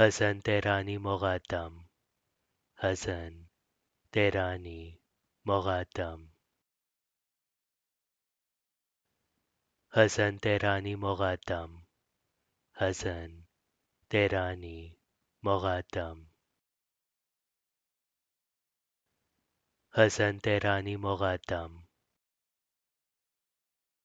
حسن ترانی مقدم حسن درانی مقدم حسن ترانی مقدم حسن درانی مقدم حسن ترانی مقدم